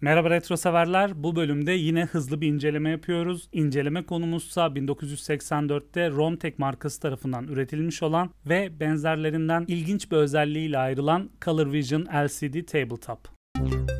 Merhaba retro severler. Bu bölümde yine hızlı bir inceleme yapıyoruz. İnceleme konumuzsa 1984'te Romtek markası tarafından üretilmiş olan ve benzerlerinden ilginç bir özelliğiyle ayrılan Color Vision LCD Tabletop. Müzik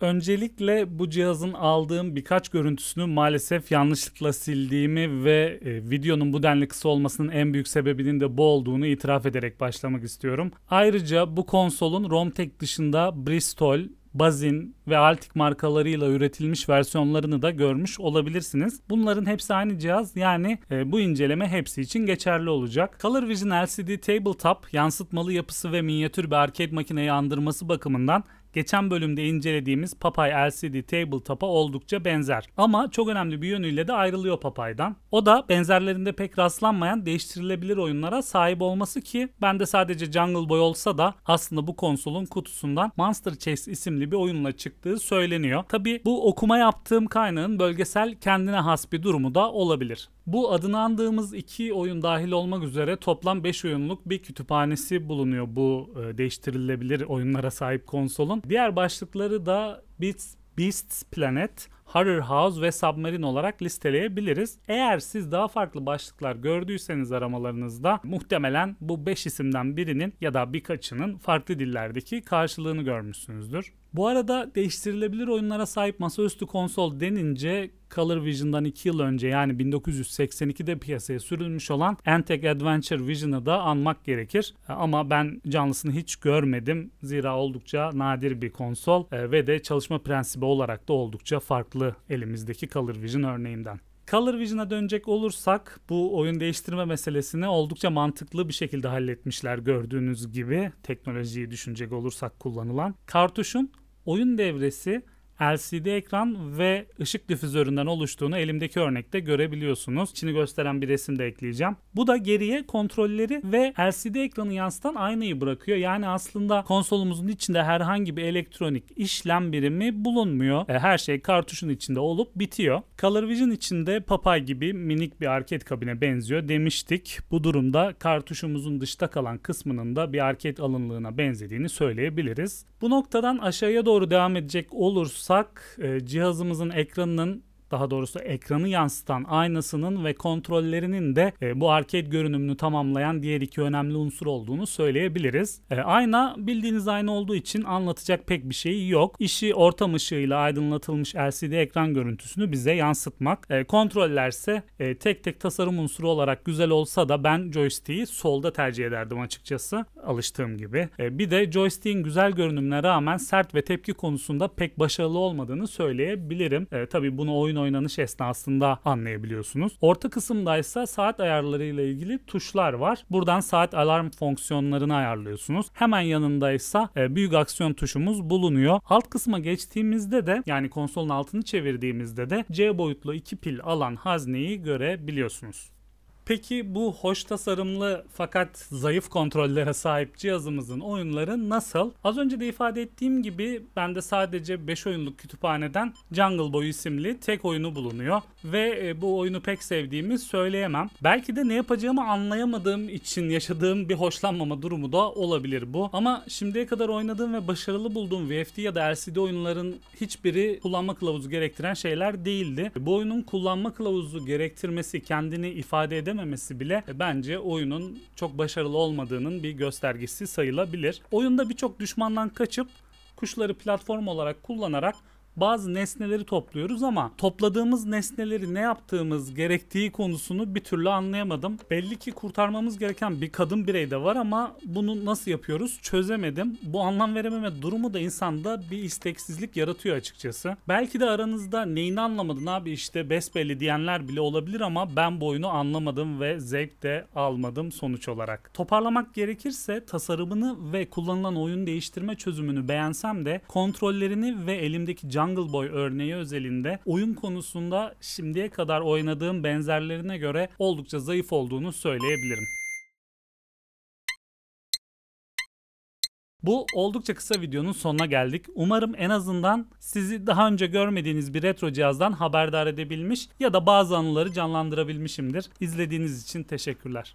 Öncelikle bu cihazın aldığım birkaç görüntüsünü maalesef yanlışlıkla sildiğimi ve e, videonun bu denli kısa olmasının en büyük sebebinin de bu olduğunu itiraf ederek başlamak istiyorum. Ayrıca bu konsolun Romtek dışında Bristol, Bazin, ve Altik markalarıyla üretilmiş versiyonlarını da görmüş olabilirsiniz. Bunların hepsi aynı cihaz yani e, bu inceleme hepsi için geçerli olacak. Color Vision LCD Tabletop yansıtmalı yapısı ve minyatür bir arcade makineyi andırması bakımından geçen bölümde incelediğimiz Papay LCD Tabletop'a oldukça benzer. Ama çok önemli bir yönüyle de ayrılıyor Papay'dan. O da benzerlerinde pek rastlanmayan değiştirilebilir oyunlara sahip olması ki ben de sadece Jungle Boy olsa da aslında bu konsolun kutusundan Monster Chase isimli bir oyunla çıktı çıktığı söyleniyor. Tabi bu okuma yaptığım kaynağın bölgesel kendine has bir durumu da olabilir. Bu adını andığımız iki oyun dahil olmak üzere toplam 5 oyunluk bir kütüphanesi bulunuyor bu e, değiştirilebilir oyunlara sahip konsolun. Diğer başlıkları da Beats, Beasts Planet, Horror House ve Submarine olarak listeleyebiliriz. Eğer siz daha farklı başlıklar gördüyseniz aramalarınızda muhtemelen bu 5 isimden birinin ya da birkaçının farklı dillerdeki karşılığını görmüşsünüzdür. Bu arada değiştirilebilir oyunlara sahip masaüstü konsol denince Color Vision'dan 2 yıl önce yani 1982'de piyasaya sürülmüş olan Entek Adventure Vision'ı da anmak gerekir. Ama ben canlısını hiç görmedim. Zira oldukça nadir bir konsol e, ve de çalışma prensibi olarak da oldukça farklı farklı elimizdeki Color Vision örneğinden. Color Vision'a dönecek olursak bu oyun değiştirme meselesini oldukça mantıklı bir şekilde halletmişler gördüğünüz gibi teknolojiyi düşünecek olursak kullanılan. Kartuşun oyun devresi LCD ekran ve ışık difüzöründen oluştuğunu elimdeki örnekte görebiliyorsunuz. İçini gösteren bir resim de ekleyeceğim. Bu da geriye kontrolleri ve LCD ekranı yansıtan aynayı bırakıyor. Yani aslında konsolumuzun içinde herhangi bir elektronik işlem birimi bulunmuyor. E, her şey kartuşun içinde olup bitiyor. Color Vision içinde papay gibi minik bir arket kabine benziyor demiştik. Bu durumda kartuşumuzun dışta kalan kısmının da bir arket alınlığına benzediğini söyleyebiliriz. Bu noktadan aşağıya doğru devam edecek olursa tutsak e, cihazımızın ekranının daha doğrusu ekranı yansıtan aynasının ve kontrollerinin de e, bu arcade görünümünü tamamlayan diğer iki önemli unsur olduğunu söyleyebiliriz. E, ayna bildiğiniz ayna olduğu için anlatacak pek bir şey yok. İşi ortam ışığıyla aydınlatılmış LCD ekran görüntüsünü bize yansıtmak. E, kontrollerse e, tek tek tasarım unsuru olarak güzel olsa da ben joystick'i solda tercih ederdim açıkçası alıştığım gibi. E, bir de joystick'in güzel görünümüne rağmen sert ve tepki konusunda pek başarılı olmadığını söyleyebilirim. E, tabii bunu oyun oyun oynanış esnasında anlayabiliyorsunuz. Orta kısımda ise saat ayarları ile ilgili tuşlar var. Buradan saat alarm fonksiyonlarını ayarlıyorsunuz. Hemen yanında ise e, büyük aksiyon tuşumuz bulunuyor. Alt kısma geçtiğimizde de yani konsolun altını çevirdiğimizde de C boyutlu iki pil alan hazneyi görebiliyorsunuz. Peki bu hoş tasarımlı fakat zayıf kontrollere sahip cihazımızın oyunları nasıl? Az önce de ifade ettiğim gibi bende sadece 5 oyunluk kütüphaneden Jungle Boy isimli tek oyunu bulunuyor. Ve e, bu oyunu pek sevdiğimi söyleyemem. Belki de ne yapacağımı anlayamadığım için yaşadığım bir hoşlanmama durumu da olabilir bu. Ama şimdiye kadar oynadığım ve başarılı bulduğum VFD ya da LCD oyunların hiçbiri kullanma kılavuzu gerektiren şeyler değildi. Bu oyunun kullanma kılavuzu gerektirmesi kendini ifade edemez edememesi bile e, bence oyunun çok başarılı olmadığının bir göstergesi sayılabilir. Oyunda birçok düşmandan kaçıp kuşları platform olarak kullanarak bazı nesneleri topluyoruz ama topladığımız nesneleri ne yaptığımız gerektiği konusunu bir türlü anlayamadım. Belli ki kurtarmamız gereken bir kadın birey de var ama bunu nasıl yapıyoruz çözemedim. Bu anlam verememe durumu da insanda bir isteksizlik yaratıyor açıkçası. Belki de aranızda neyini anlamadın abi işte besbelli diyenler bile olabilir ama ben bu oyunu anlamadım ve zevk de almadım sonuç olarak. Toparlamak gerekirse tasarımını ve kullanılan oyun değiştirme çözümünü beğensem de kontrollerini ve elimdeki can Jungle Boy örneği özelinde oyun konusunda şimdiye kadar oynadığım benzerlerine göre oldukça zayıf olduğunu söyleyebilirim. Bu oldukça kısa videonun sonuna geldik. Umarım en azından sizi daha önce görmediğiniz bir retro cihazdan haberdar edebilmiş ya da bazı anıları canlandırabilmişimdir. İzlediğiniz için teşekkürler.